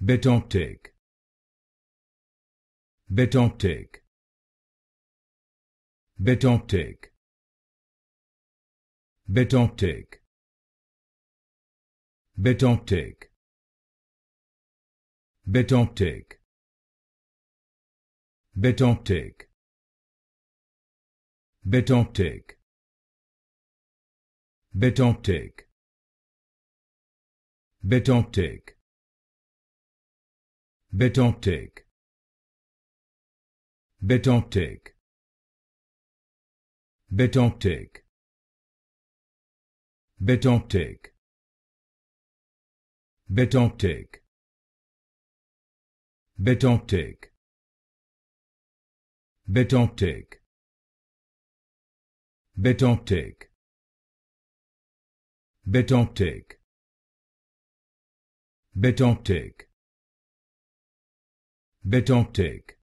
Bétantique. Bétantique. Bétantique. Bétantique. Bétantique. Bétantique. Bétantique. Bétantique. Betontic. Betontic. Betontic. Betontic. Betontic. Betontic. Betontic. Betontic. Betontic. Betontic. Betontic